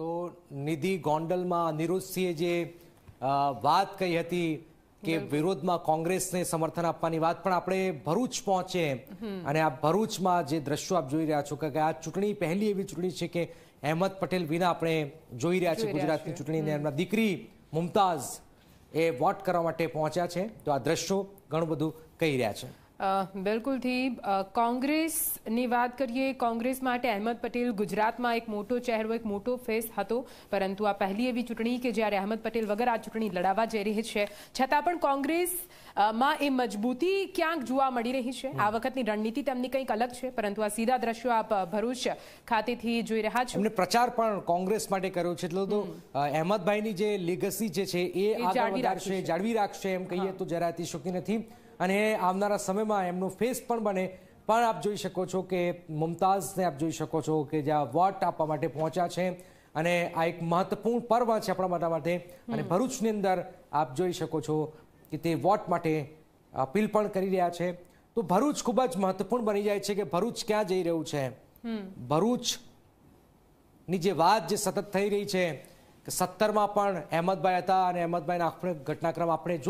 તો નિધિ ગોંડલમાં અનિરુદ્ધસિંહે જે વાત કહી હતી કે વિરોધમાં કોંગ્રેસને સમર્થન આપવાની વાત પણ આપણે ભરૂચ પહોંચે અને આ ભરૂચમાં જે દ્રશ્યો આપ જોઈ રહ્યા છો કે આ ચૂંટણી પહેલી એવી ચૂંટણી છે કે અહેમદ પટેલ વિના આપણે જોઈ રહ્યા છીએ ગુજરાતની ચૂંટણીને એમના દીકરી મુમતાઝ એ વોટ કરવા માટે પહોંચ્યા છે તો આ દ્રશ્યો ઘણું બધું કહી રહ્યા છે બિલકુલથી કોંગ્રેસની વાત કરીએ કોંગ્રેસ માટે અહેમદ પટેલ ગુજરાતમાં એક મોટો ચહેરો એક મોટો ફેસ હતો પરંતુ આ પહેલી એવી ચૂંટણી કે જ્યારે અહેમદ પટેલ વગર આ ચૂંટણી લડાવવા જઈ રહી છે છતાં પણ કોંગ્રેસ માં એ મજબૂતી ક્યાંક જોવા મળી રહી છે આ વખતની રણનીતિ તેમની કંઈક અલગ છે પરંતુ આ સીધા દ્રશ્યો આપ ભરૂચ ખાતેથી જોઈ રહ્યા છો એમને પ્રચાર પણ કોંગ્રેસ માટે કર્યો છે એટલે તો અહેમદભાઈની જે લેગસી જે છે એ આગળ વધારશે જાળવી રાખશે એમ કહીએ તો જરા અતિશોક્તિ નથી અને આવનારા સમયમાં એમનો ફેસ પણ બને પણ આપ જોઈ શકો છો કે મુમતાઝને આપ જોઈ શકો છો કે જ્યાં વોટ આપવા માટે પહોંચ્યા છે અને આ એક મહત્વપૂર્ણ પર્વ છે આપણા માટે અને ભરૂચની અંદર આપ જોઈ શકો છો કે તે વોટ માટે અપીલ પણ કરી રહ્યા છે તો ભરૂચ ખૂબ જ મહત્વપૂર્ણ બની જાય છે કે ભરૂચ ક્યાં જઈ રહ્યું છે ભરૂચની જે વાત જે સતત થઈ રહી છે કે સત્તરમાં પણ અહેમદભાઈ હતા અને અહેમદભાઈના ઘટનાક્રમ આપણે